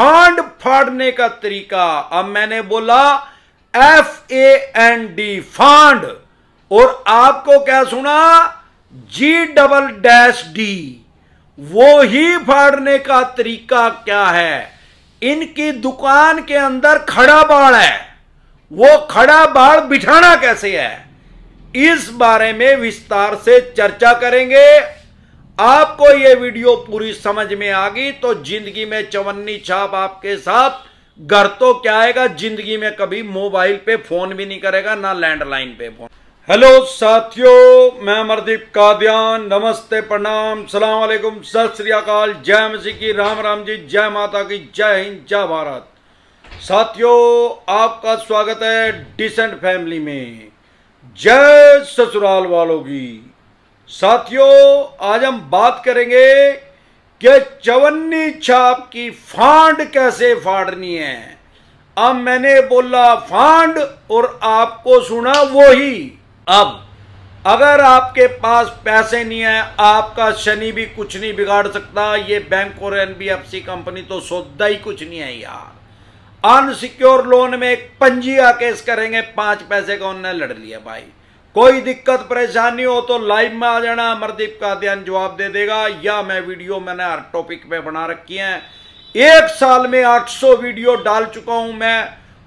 फांड फाड़ने का तरीका अब मैंने बोला एफ ए एन डी फांड और आपको क्या सुना जी डबल डैश डी वो ही फाड़ने का तरीका क्या है इनकी दुकान के अंदर खड़ा बाढ़ है वो खड़ा बाढ़ बिठाना कैसे है इस बारे में विस्तार से चर्चा करेंगे आपको ये वीडियो पूरी समझ में आ गई तो जिंदगी में चवन्नी छाप आपके साथ घर तो क्या आएगा जिंदगी में कभी मोबाइल पे फोन भी नहीं करेगा ना लैंडलाइन पे फोन हेलो साथियों मैं अमरदीप कादयान नमस्ते प्रणाम सलाम वालेकुम सत श्री अकाल जय मसीह की राम राम जी जय माता की जय हिंद जय भारत साथियों आपका स्वागत है डिसेंट फैमिली में जय ससुराल वालों की साथियों आज हम बात करेंगे कि चवन्नी छाप की फांड कैसे फाड़नी है अब मैंने बोला फांड और आपको सुना वो ही अब अगर आपके पास पैसे नहीं है आपका शनि भी कुछ नहीं बिगाड़ सकता ये बैंक और एनबीएफसी कंपनी तो सौदा ही कुछ नहीं है यार अनसिक्योर लोन में एक पंजी केस करेंगे पांच पैसे का उन्होंने लड़ लिया भाई कोई दिक्कत परेशानी हो तो लाइव में आ जाना अमरदीप का अध्ययन जवाब दे देगा या मैं वीडियो मैंने हर टॉपिक पे बना रखी है एक साल में 800 वीडियो डाल चुका हूं मैं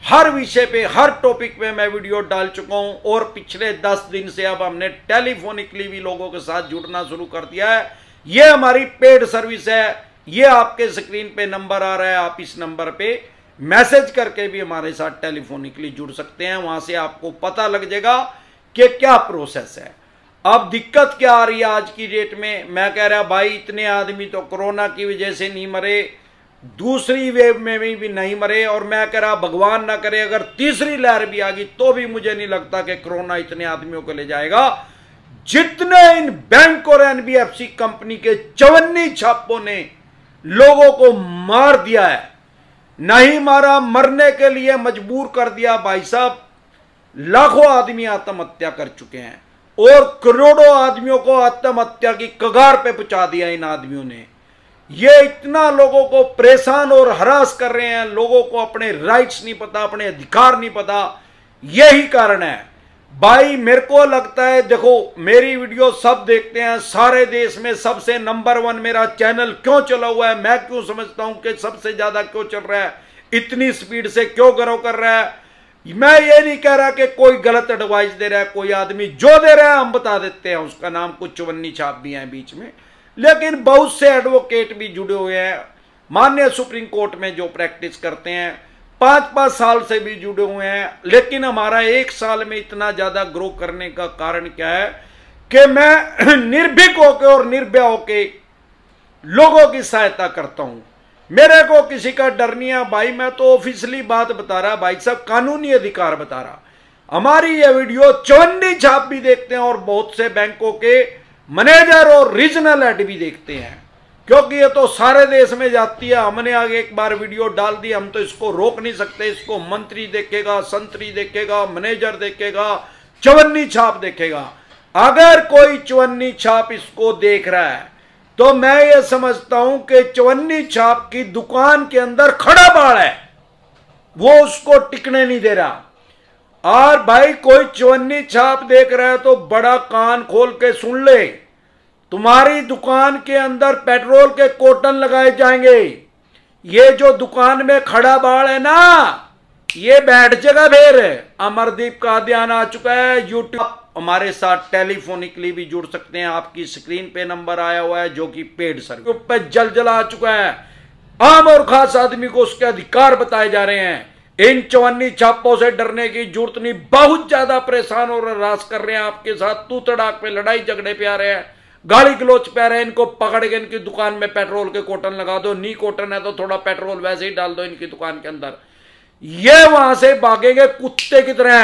हर विषय पे हर टॉपिक पे मैं वीडियो डाल चुका हूं और पिछले 10 दिन से अब हमने टेलीफोनिकली भी लोगों के साथ जुड़ना शुरू कर दिया है ये हमारी पेड सर्विस है ये आपके स्क्रीन पे नंबर आ रहा है आप इस नंबर पे मैसेज करके भी हमारे साथ टेलीफोनिकली जुड़ सकते हैं वहां से आपको पता लग जाएगा कि क्या प्रोसेस है अब दिक्कत क्या आ रही है आज की डेट में मैं कह रहा भाई इतने आदमी तो कोरोना की वजह से नहीं मरे दूसरी वेव में भी, भी नहीं मरे और मैं कह रहा भगवान ना करे अगर तीसरी लहर भी आ गई तो भी मुझे नहीं लगता कि कोरोना इतने आदमियों को ले जाएगा जितने इन बैंक और एनबीएफसी कंपनी के चवन्नी छापों ने लोगों को मार दिया है नहीं मारा मरने के लिए मजबूर कर दिया भाई साहब लाखों आदमी आत्महत्या कर चुके हैं और करोड़ों आदमियों को आत्महत्या की कगार पे पहुंचा दिया इन आदमियों ने ये इतना लोगों को परेशान और हरास कर रहे हैं लोगों को अपने राइट्स नहीं पता अपने अधिकार नहीं पता यही कारण है भाई मेरे को लगता है देखो मेरी वीडियो सब देखते हैं सारे देश में सबसे नंबर वन मेरा चैनल क्यों चला हुआ है मैं क्यों समझता हूं कि सबसे ज्यादा क्यों चल रहा है इतनी स्पीड से क्यों ग्रो कर रहा है मैं ये नहीं कह रहा कि कोई गलत एडवाइस दे रहा है कोई आदमी जो दे रहा है हम बता देते हैं उसका नाम कुछ चवन्नी छाप भी है बीच में लेकिन बहुत से एडवोकेट भी जुड़े हुए हैं मान्य सुप्रीम कोर्ट में जो प्रैक्टिस करते हैं पांच पांच साल से भी जुड़े हुए हैं लेकिन हमारा एक साल में इतना ज्यादा ग्रो करने का कारण क्या है कि मैं निर्भीक होकर और निर्भय होके लोगों की सहायता करता हूं मेरे को किसी का डर नहीं है भाई मैं तो ऑफिसली बात बता रहा भाई साहब कानूनी अधिकार बता रहा हमारी यह वीडियो चौंडी छाप भी देखते हैं और बहुत से बैंकों के मैनेजर और रीजनल हेड भी देखते हैं क्योंकि ये तो सारे देश में जाती है हमने आगे एक बार वीडियो डाल दी हम तो इसको रोक नहीं सकते इसको मंत्री देखेगा संतरी देखेगा मैनेजर देखेगा चवन्नी छाप देखेगा अगर कोई चवन्नी छाप इसको देख रहा है तो मैं ये समझता हूं कि चवन्नी छाप की दुकान के अंदर खड़ा बाढ़ है वो उसको टिकने नहीं दे रहा और भाई कोई चवन्नी छाप देख रहा है तो बड़ा कान खोल के सुन ले तुम्हारी दुकान के अंदर पेट्रोल के कोटन लगाए जाएंगे ये जो दुकान में खड़ा बाढ़ है ना ये बैठ जगह भेर है अमरदीप का ध्यान आ चुका है यूट्यूब हमारे साथ टेलीफोनिकली भी जुड़ सकते हैं आपकी स्क्रीन पे नंबर आया हुआ है जो कि पेड सर्विस ऊपर जल जला आ चुका है आम और खास आदमी को उसके अधिकार बताए जा रहे हैं इन चौवन्नी छापों से डरने की जरूरत नहीं बहुत ज्यादा परेशान और रास कर रहे हैं आपके साथ तू तड़ाक पे लड़ाई झगड़े पे आ रहे हैं गाली गलोच पे रहे हैं इनको पकड़ के इनकी दुकान में पेट्रोल के कॉटन लगा दो नी कॉटन है तो थोड़ा पेट्रोल वैसे ही डाल दो इनकी दुकान के अंदर ये वहां से भागेंगे कुत्ते की तरह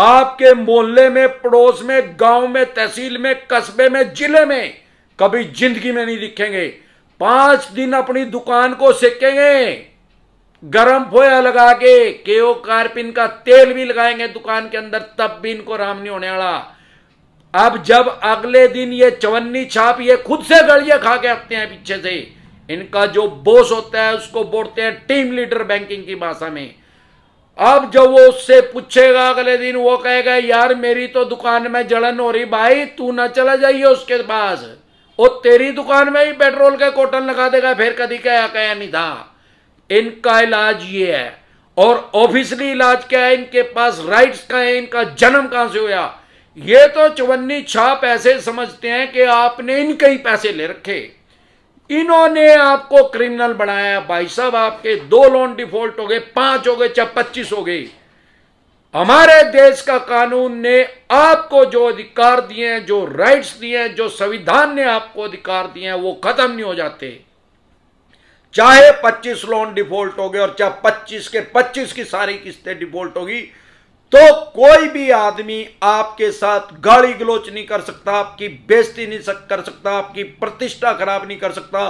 आपके मोहल्ले में पड़ोस में गांव में तहसील में कस्बे में जिले में कभी जिंदगी में नहीं दिखेंगे पांच दिन अपनी दुकान को सेकेंगे गरम फोया लगा के केओ कार्पिन का तेल भी लगाएंगे दुकान के अंदर तब भी इनको राम नहीं होने वाला अब जब अगले दिन ये चवन्नी छाप ये खुद से गड़िए खा के आते हैं पीछे से इनका जो बोस होता है उसको बोलते हैं टीम लीडर बैंकिंग की भाषा में अब जब वो उससे पूछेगा अगले दिन वो कहेगा यार मेरी तो दुकान में जलन हो रही भाई तू ना चला जाइए उसके पास वो तेरी दुकान में ही पेट्रोल का कोटन लगा देगा फिर कभी क्या कह नहीं था इनका इलाज ये है और ऑफिसली इलाज क्या है इनके पास राइट्स का है इनका जन्म कहां से हुआ ये तो चवन्नी छाप ऐसे समझते हैं कि आपने इनके ही पैसे ले रखे इन्होंने आपको क्रिमिनल बनाया भाई साहब आपके दो लोन डिफॉल्ट हो गए पांच हो गए चाहे पच्चीस हो गई हमारे देश का कानून ने आपको जो अधिकार दिए हैं जो राइट्स दिए हैं जो संविधान ने आपको अधिकार दिए हैं वो खत्म नहीं हो जाते चाहे 25 लोन डिफॉल्ट हो गए और चाहे 25 के 25 की सारी किस्तें डिफॉल्ट होगी तो कोई भी आदमी आपके साथ गाली गलोच नहीं कर सकता आपकी बेस्ती नहीं सक, कर सकता आपकी प्रतिष्ठा खराब नहीं कर सकता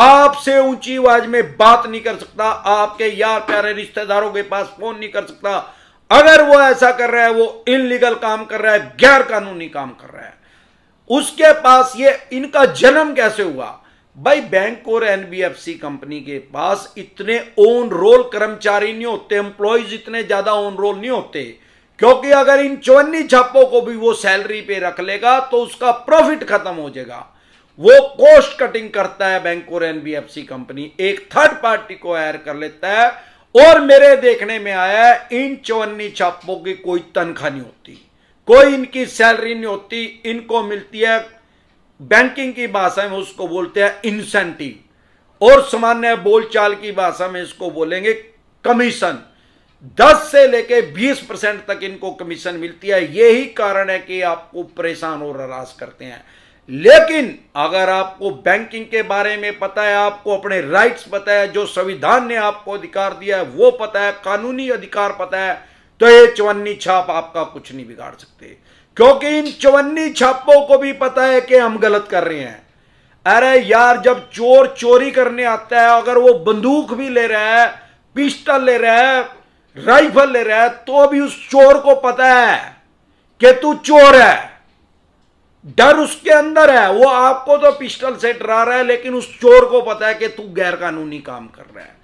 आपसे ऊंची आवाज में बात नहीं कर सकता आपके यार प्यारे रिश्तेदारों के पास फोन नहीं कर सकता अगर वो ऐसा कर रहा है वो इनलीगल काम कर रहा है गैर कानूनी काम कर रहा है उसके पास ये इनका जन्म कैसे हुआ भाई बैंक और एनबीएफसी कंपनी के पास इतने ओन रोल कर्मचारी नहीं होते एम्प्लॉयज इतने ज्यादा ओन रोल नहीं होते क्योंकि अगर इन चौन्नी छापों को भी वो सैलरी पे रख लेगा तो उसका प्रॉफिट खत्म हो जाएगा वो कॉस्ट कटिंग करता है बैंक और एनबीएफसी कंपनी एक थर्ड पार्टी को हायर कर लेता है और मेरे देखने में आया इन चौन्नी छापों की कोई तनख्वाह नहीं होती कोई इनकी सैलरी नहीं होती इनको मिलती है बैंकिंग की भाषा में उसको बोलते हैं इंसेंटिव और सामान्य बोलचाल की भाषा में इसको बोलेंगे कमीशन 10 से लेके 20 परसेंट तक इनको कमीशन मिलती है यही कारण है कि आपको परेशान और हरास करते हैं लेकिन अगर आपको बैंकिंग के बारे में पता है आपको अपने राइट्स पता है जो संविधान ने आपको अधिकार दिया है वो पता है कानूनी अधिकार पता है तो ये चवन्नी छाप आपका कुछ नहीं बिगाड़ सकते क्योंकि इन चौवन्नी छापों को भी पता है कि हम गलत कर रहे हैं अरे यार जब चोर चोरी करने आता है अगर वो बंदूक भी ले रहा है पिस्टल ले रहा है राइफल ले रहा है तो भी उस चोर को पता है कि तू चोर है डर उसके अंदर है वो आपको तो पिस्टल से डरा रहा है लेकिन उस चोर को पता है कि तू गैर कानूनी काम कर रहा है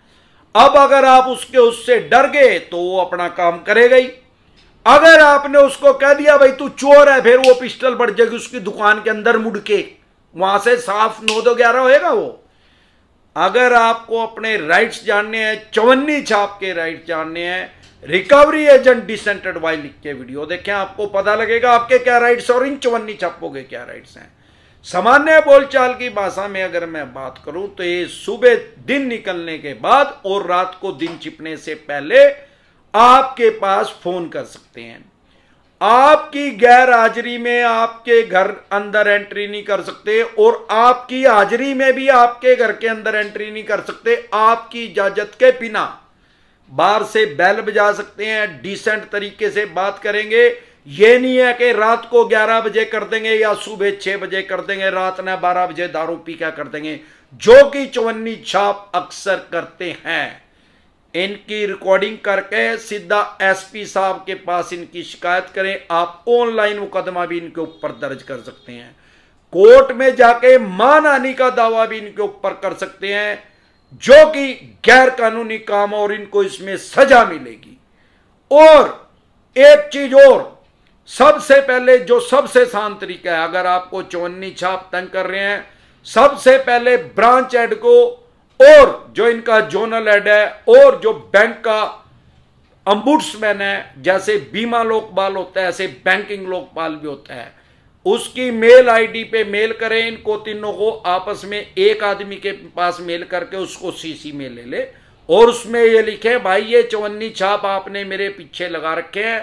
अब अगर आप उसके उससे डर गए तो वो अपना काम करेगा ही अगर आपने उसको कह दिया भाई तू चोर है फिर वो पिस्टल बढ़ जाएगी उसकी दुकान के अंदर मुड़के वहां से साफ नौ दो ग्यारह होएगा वो अगर आपको अपने राइट्स जानने हैं चवन्नी छाप के राइट्स जानने हैं रिकवरी एजेंट डिसेंटेड वाई लिख के वीडियो देखें आपको पता लगेगा आपके क्या राइट्स और इन चवन्नी के क्या राइट्स हैं सामान्य बोलचाल की भाषा में अगर मैं बात करूं तो ये सुबह दिन निकलने के बाद और रात को दिन छिपने से पहले आपके पास फोन कर सकते हैं आपकी गैर हाजिरी में आपके घर अंदर एंट्री नहीं कर सकते और आपकी हाजिरी में भी आपके घर के अंदर एंट्री नहीं कर सकते आपकी इजाजत के बिना बाहर से बैल बजा सकते हैं डिसेंट तरीके से बात करेंगे ये नहीं है कि रात को 11 बजे कर देंगे या सुबह 6 बजे कर देंगे रात ना 12 बजे दारू पी क्या कर देंगे जो कि चौवन्नी छाप अक्सर करते हैं इनकी रिकॉर्डिंग करके सीधा एसपी साहब के पास इनकी शिकायत करें आप ऑनलाइन मुकदमा भी इनके ऊपर दर्ज कर सकते हैं कोर्ट में जाके मानहानि का दावा भी इनके ऊपर कर सकते हैं जो कि गैर कानूनी काम और इनको इसमें सजा मिलेगी और एक चीज और सबसे पहले जो सबसे शांत तरीका है अगर आपको चौन्नी छाप तंग कर रहे हैं सबसे पहले ब्रांच एड को और जो इनका जोनल हेड है और जो बैंक का अम्बुड्समैन है जैसे बीमा लोकपाल होता है ऐसे बैंकिंग लोकपाल भी होता है उसकी मेल आईडी पे मेल करें इनको तीनों को आपस में एक आदमी के पास मेल करके उसको सीसी में ले ले और उसमें ये लिखे भाई ये चौवन्नी छाप आपने मेरे पीछे लगा रखे हैं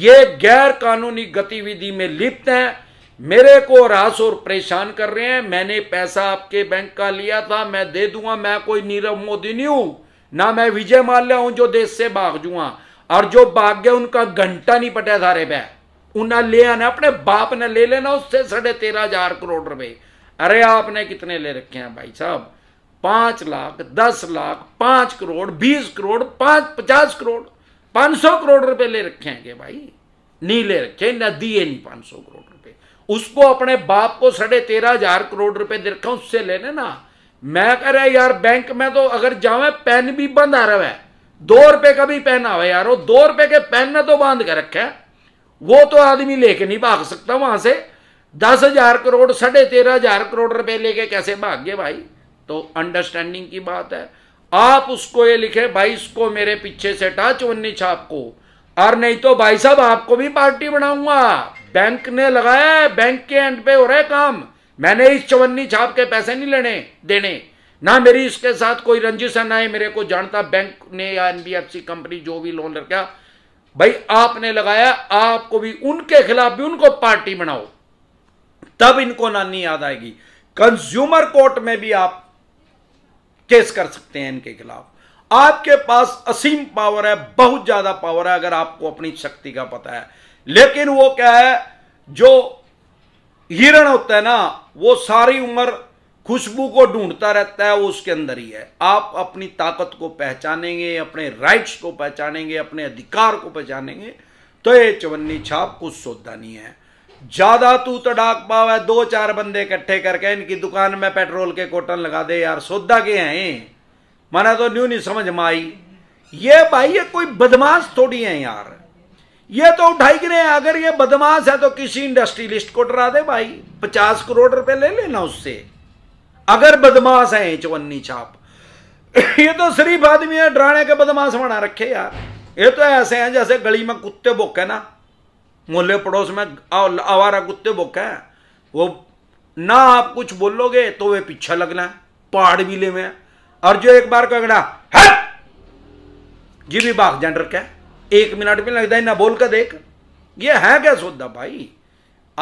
ये गैर कानूनी गतिविधि में लिप्त हैं मेरे को रास और परेशान कर रहे हैं मैंने पैसा आपके बैंक का लिया था मैं दे दूंगा मैं कोई नीरव मोदी नहीं हूं ना मैं विजय माल्या हूं जो देश से भाग जूंगा और जो भाग गया उनका घंटा नहीं पटा सारे पे उन्हें ले आना अपने बाप ने ले लेना उससे साढ़े तेरह हजार करोड़ रुपए अरे आपने कितने ले रखे हैं भाई साहब पांच लाख दस लाख पांच करोड़ बीस करोड़ पांच पचास करोड़ पांच सौ करोड़ रुपए ले रखे हैं भाई नहीं ले रखे न दिए नहीं पांच सौ करोड़ रुपए उसको अपने बाप को साढ़े तेरह हजार करोड़ रुपए दे रखा उससे लेने ना मैं कह रहा यार बैंक में तो अगर जावे पेन भी बंद आ रहा है दो रुपए का भी पेन आवे यार वो दो रुपए के पेन ने तो बांध के रखे वो तो आदमी लेके नहीं भाग सकता वहां से दस हजार करोड़ साढ़े तेरह हजार करोड़ रुपए लेके कैसे भाग गए भाई तो अंडरस्टैंडिंग की बात है आप उसको ये लिखे भाई इसको मेरे पीछे से हटा चौन्नी छाप को और नहीं तो भाई साहब आपको भी पार्टी बनाऊंगा बैंक ने लगाया है बैंक के एंड पे हो रहा है काम मैंने इस चवन्नी छाप के पैसे नहीं लेने देने ना मेरी इसके साथ कोई रंजिश है ना ही मेरे को जानता बैंक ने या एनबीएफसी कंपनी जो भी लोन रखा भाई आपने लगाया आपको भी उनके खिलाफ भी उनको पार्टी बनाओ तब इनको नानी याद आएगी कंज्यूमर कोर्ट में भी आप केस कर सकते हैं इनके खिलाफ आपके पास असीम पावर है बहुत ज्यादा पावर है अगर आपको अपनी शक्ति का पता है लेकिन वो क्या है जो हिरण होता है ना वो सारी उम्र खुशबू को ढूंढता रहता है वो उसके अंदर ही है आप अपनी ताकत को पहचानेंगे अपने राइट्स को पहचानेंगे अपने अधिकार को पहचानेंगे तो ये चवन्नी छाप कुछ सौदा नहीं है ज्यादा तू तो डाक है दो चार बंदे इकट्ठे करके इनकी दुकान में पेट्रोल के कोटन लगा दे यार सौदा के हैं मना तो न्यू नहीं समझ में आई ये भाई ये कोई बदमाश थोड़ी है यार ये तो उठाई कि नहीं अगर ये बदमाश है तो किसी इंडस्ट्रियलिस्ट को डरा दे भाई पचास करोड़ रुपए ले लेना उससे अगर बदमाश है चौन्नी छाप ये तो सिर्फ आदमी है डराने के बदमाश बना रखे यार ये तो ऐसे हैं जैसे गली में कुत्ते बोके ना मोहल्ले पड़ोस में आवारा कुत्ते बोके हैं वो ना आप कुछ बोलोगे तो वे पीछे लगना पहाड़ भी ले में और जो एक बार कगड़ा है जी भी बाघ जान रखे एक मिनट में लगता है ना बोल कर देख ये है क्या सौदा भाई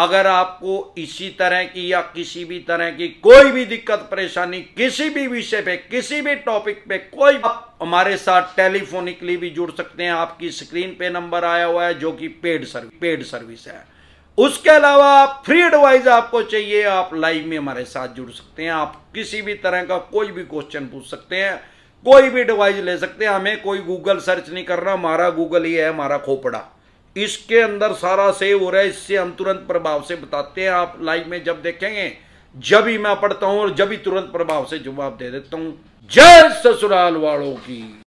अगर आपको इसी तरह की या किसी भी तरह की कोई भी दिक्कत परेशानी किसी भी विषय पे किसी भी टॉपिक पे कोई आप हमारे साथ टेलीफोनिकली भी जुड़ सकते हैं आपकी स्क्रीन पे नंबर आया हुआ है जो कि पेड सर्विस पेड सर्विस है उसके अलावा आप फ्री एडवाइस आपको चाहिए आप लाइव में हमारे साथ जुड़ सकते हैं आप किसी भी तरह का कोई भी क्वेश्चन पूछ सकते हैं कोई भी डिवाइस ले सकते हैं हमें कोई गूगल सर्च नहीं करना हमारा गूगल ही है हमारा खोपड़ा इसके अंदर सारा सेव हो रहा है इससे हम तुरंत प्रभाव से बताते हैं आप लाइव में जब देखेंगे जब ही मैं पढ़ता हूं और जब ही तुरंत प्रभाव से जवाब दे देता हूं जय ससुराल वालों की